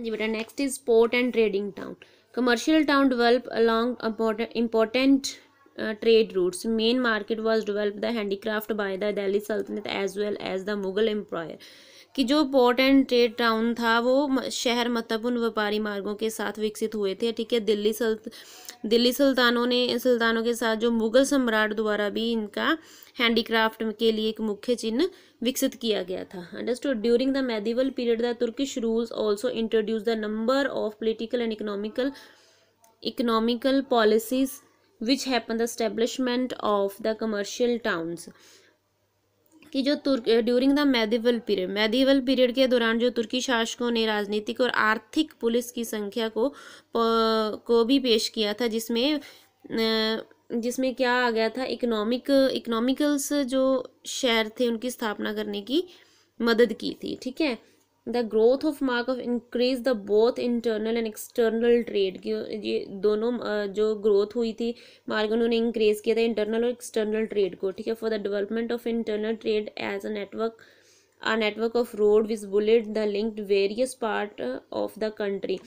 हाँ जी बेटा next is port and trading town commercial town develop along important trade routes main market was develop the handicraft by the Delhi Sultanate as well as the Mughal employer कि जो port and trade town था वो शहर महत्वपूर्ण व्यापारी मार्गों के साथ विकसित हुए थे ठीक है दिल्ली सल्त दिल्ली सुल्तानों ने सुल्तानों के साथ जो मुगल सम्राट द्वारा भी इनका हैंडीक्राफ्ट के लिए एक मुख्य चिन्ह विकसित किया गया था understood during the medieval period the Turkish rules also introduce the number of political and economical economical policies which happen the establishment of the commercial towns कि जो Turk during the medieval period medieval period के दौरान जो तुर्की शासकों ने राजनीतिक और आर्थिक पुलिस की संख्या को को भी पेश किया था जिसमें जिसमें क्या आ गया था इकोनॉमिक इकोनॉमिकल्स जो शहर थे उनकी स्थापना करने की मदद की थी ठीक है the growth of mark of increase the both internal and external trade की ये दोनों जो ग्रोथ हुई थी मार्क उन्होंने इंक्रीज किया था इंटरनल और एक्सटर्नल ट्रेड को ठीक है for the development of internal trade as a network a network of road was built the linked various part of the country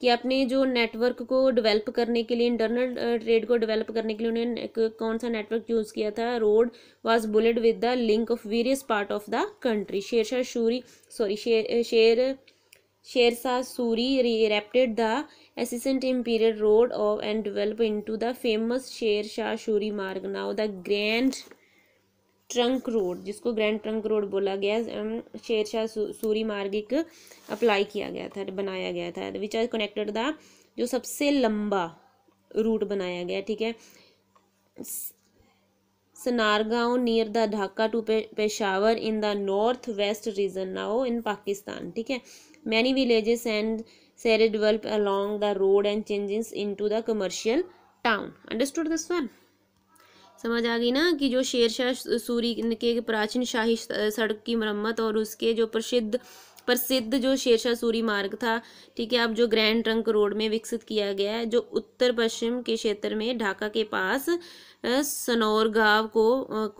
कि अपने जो नेटवर्क को डिवेल्प करने के लिए इंटरनल ट्रेड uh, को डिवेल्प करने के लिए उन्होंने कौन सा नेटवर्क यूज़ किया था road was built with the link of various part of the country Sher Shah Suri sorry Sher Sher Shah Suri repaired the assistant imperial road of and develop in the famous Sher Shah Suri Marg now the grand trunk road जिसको grand trunk road बोला गया शेरशाह शाह सूरी मार्ग एक apply किया गया था बनाया गया था विच आर कनेक्टेड द जो सबसे लंबा रूट बनाया गया ठीक है Sonargaon near the Dhaka to Peshawar in the north west region now in Pakistan ठीक है many villages and serai develop the road and and in to the commercial town understood this one समझ आ गई ना कि जो शेरशाह सूरी के प्राचीन शाही सड़क की मरम्मत और उसके जो प्रसिद्ध प्रसिद्ध जो शेरशाह सूरी मार्ग था ठीक है अब जो ग्रैंड ट्रंक रोड में विकसित किया गया है जो उत्तर पश्चिम के क्षेत्र में ढाका के पास सनौर गांव को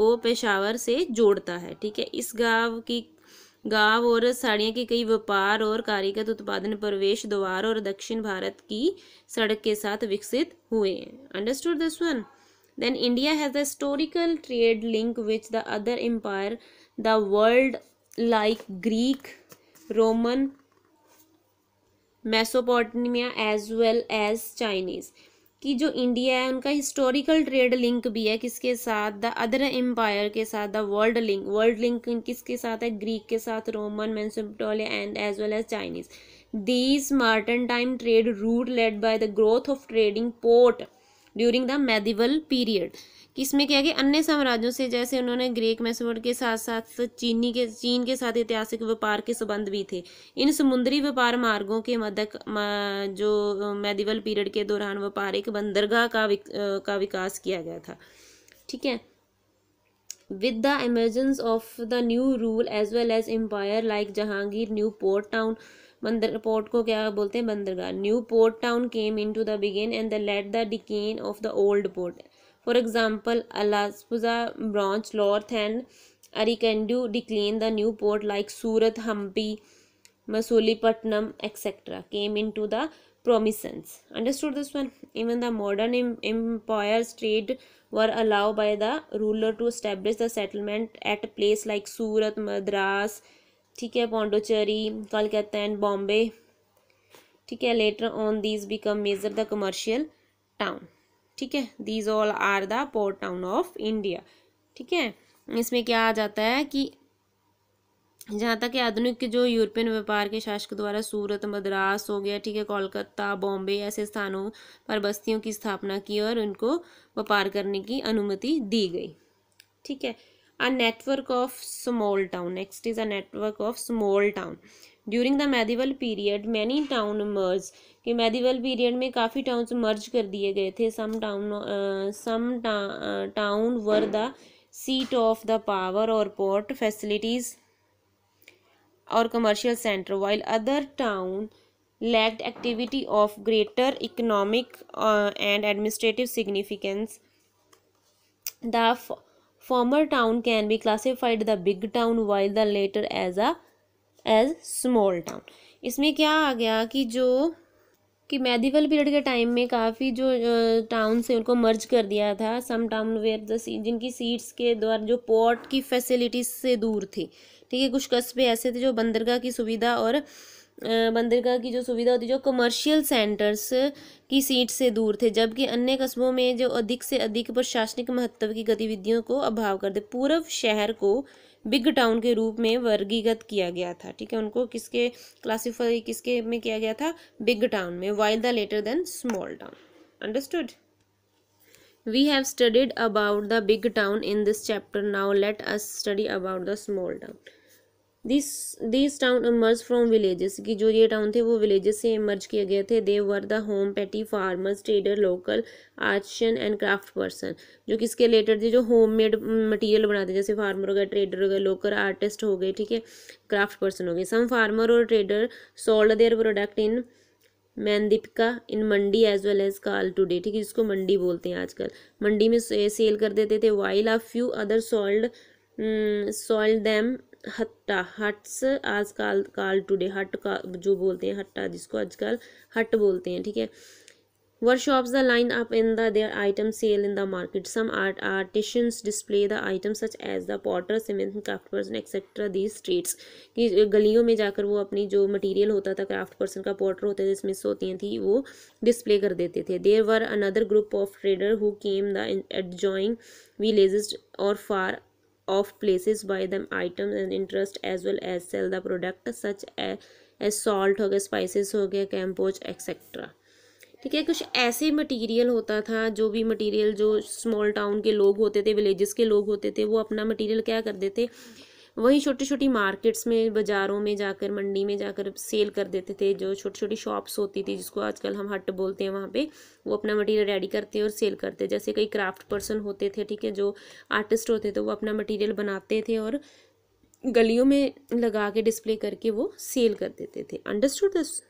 को पेशावर से जोड़ता है ठीक है इस गांव की गांव और साड़ियों के कई व्यापार और कारीगत उत्पादन प्रवेश द्वार और दक्षिण भारत की सड़क के साथ विकसित हुए हैं understood this one then india has a historical trade link with the other empire the world like greek roman Mesopotamia as well as Chinese कि जो इंडिया है उनका हिस्टोरिकल ट्रेड लिंक भी है किसके साथ द अदर एम्पायर के साथ the world link world link किसके साथ है ग्रीक के साथ Roman Mesopotamia and as well as Chinese these maritime trade route led by the growth of trading port during the medieval period इसमें क्या कि अन्य साम्राज्यों से जैसे उन्होंने ग्रीक मैसोड के साथ साथ चीनी के चीन के साथ ऐतिहासिक व्यापार के संबंध भी थे इन समुद्री व्यापार मार्गों के मदक जो मेदिवल पीरियड के दौरान व्यापारिक बंदरगाह का विक, का विकास किया गया था ठीक है with the emergence of the new rule as well as empire like Jahangir new port town बंदर पोर्ट को क्या बोलते हैं बंदरगाह new port town came in to the begin and the late the decline of the old port for example Alappuzha Broach लॉर्थ and Arikamedu decline the new port like Surat Hampi Masulipatnam etcetera came in to the prominence understood this one even the modern empire state were allow by the ruler to establish the settlement at place like Surat Madras ठीक है Pondicherry Calcutta and Bombay ठीक है later on these become major the commercial town ठीक है these all are the port town of India ठीक है इसमें क्या आ जाता है कि जहाँ तक आधुनिक जो यूरोपियन व्यापार के शासक द्वारा सूरत मद्रास हो गया ठीक है कोलकाता बॉम्बे ऐसे स्थानों पर बस्तियों की स्थापना की और उनको व्यापार करने की अनुमति दी गई ठीक है a network of small town next is a network of small town during the medieval period many town merged ki medieval period mein kafi towns merge kar diye gaye the some town uh, some ta uh, town were the seat of the power or port facilities or commercial center while other town lacked activity of greater economic uh, and administrative significance the former town can be classified the big town while the latter as a as small town इसमें क्या आ गया कि जो कि medieval period के time में काफ़ी जो टाउन से उनको मर्ज कर दिया था सम टाउन वेयर द जिनकी सीट्स के द्वारा जो पोर्ट की फैसिलिटीज से दूर थी ठीक है कुछ कस्बे ऐसे थे जो बंदरगाह की सुविधा और बंदरगाह की जो सुविधा होती जो कमर्शियल सेंटर्स की सीट से दूर थे जबकि अन्य कस्बों में जो अधिक से अधिक प्रशासनिक महत्व की गतिविधियों को अभाव कर दे पूर्व शहर को बिग टाउन के रूप में वर्गीकृत किया गया था ठीक है उनको किसके क्लासीफाई किसके में किया गया था बिग टाउन में while the latter then small town understood we have studied about the big town in this chapter now let us study about the small town this this town emerge from villages कि जो ये town थे वो villages से emerge किए गए थे they were the home petty farmers trader local artisan and craft person जो कि इसके रिलेटेड थे जो होम मेड मटीरियल बनाते जैसे फार्मर हो गया ट्रेडर हो गया लोकल आर्टिस्ट हो गए ठीक है क्राफ्ट पर्सन हो गए सम फार्मर और trader sold their product in मैनदीपिका in mandi as well as call today ठीक है जिसको मंडी बोलते हैं आजकल मंडी में सेल कर देते थे while a few other sold sold them हट्टा हट्स आजकल काल टुडे हट का जो बोलते हैं हट्टा जिसको आजकल हट बोलते हैं ठीक है workshop the line up in the their item sale in the market some art artisans display the item such as the potter cement craft person etcetera the streets कि गलियों में जाकर वो अपनी जो मटेरियल होता था क्राफ्ट पर्सन का पॉटर होता था जिसमें सोती थी वो डिस्प्ले कर देते थे there were another group of trader who came the adjoining villages और far of places buy them items and interest as well as sell the product such as, as हो गया स्पाइसिस हो गया कैम्पोज एक्सेट्रा ठीक है कुछ ऐसे मटेरियल होता था जो भी मटेरियल जो स्मॉल टाउन के लोग होते थे विलेजेस के लोग होते थे वो अपना मटेरियल क्या कर देते वही छोटी छोटी मार्केट्स में बाज़ारों में जाकर मंडी में जाकर सेल कर देते थे जो छोटी छोटी शॉप्स होती थी जिसको आजकल हम हट बोलते हैं वहाँ पे वो अपना मटेरियल रेडी करते और सेल करते जैसे कई क्राफ्ट पर्सन होते थे ठीक है जो आर्टिस्ट होते थे तो वो अपना मटेरियल बनाते थे और गलियों में लगा के डिस्प्ले करके वो सेल कर देते थे अंडरस्टूड दिस